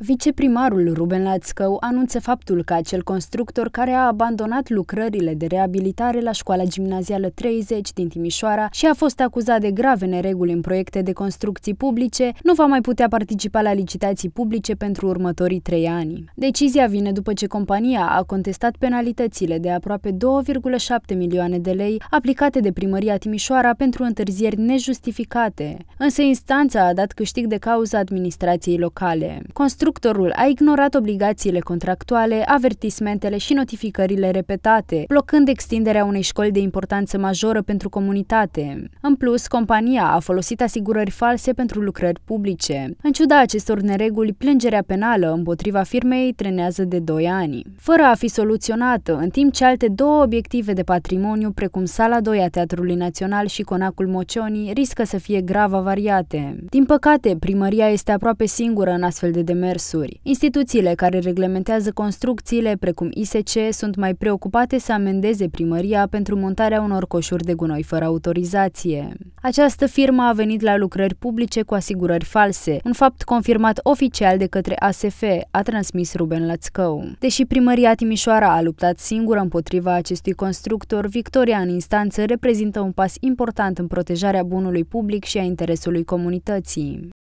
Viceprimarul Ruben Lațcău anunță faptul că acel constructor care a abandonat lucrările de reabilitare la școala gimnazială 30 din Timișoara și a fost acuzat de grave nereguli în proiecte de construcții publice, nu va mai putea participa la licitații publice pentru următorii trei ani. Decizia vine după ce compania a contestat penalitățile de aproape 2,7 milioane de lei aplicate de primăria Timișoara pentru întârzieri nejustificate, însă instanța a dat câștig de cauză administrației locale. Constru constructorul a ignorat obligațiile contractuale, avertismentele și notificările repetate, blocând extinderea unei școli de importanță majoră pentru comunitate. În plus, compania a folosit asigurări false pentru lucrări publice. În ciuda acestor nereguli, plângerea penală împotriva firmei trenează de 2 ani. Fără a fi soluționată, în timp ce alte două obiective de patrimoniu, precum Sala 2 a Teatrului Național și Conacul Mocionii, riscă să fie grav avariate. Din păcate, primăria este aproape singură în astfel de demers demersuri. Instituțiile care reglementează construcțiile, precum ISC, sunt mai preocupate să amendeze primăria pentru montarea unor coșuri de gunoi fără autorizație. Această firmă a venit la lucrări publice cu asigurări false, un fapt confirmat oficial de către ASF, a transmis Ruben Lățcău. Deși primăria Timișoara a luptat singură împotriva acestui constructor, victoria în instanță reprezintă un pas important în protejarea bunului public și a interesului comunității.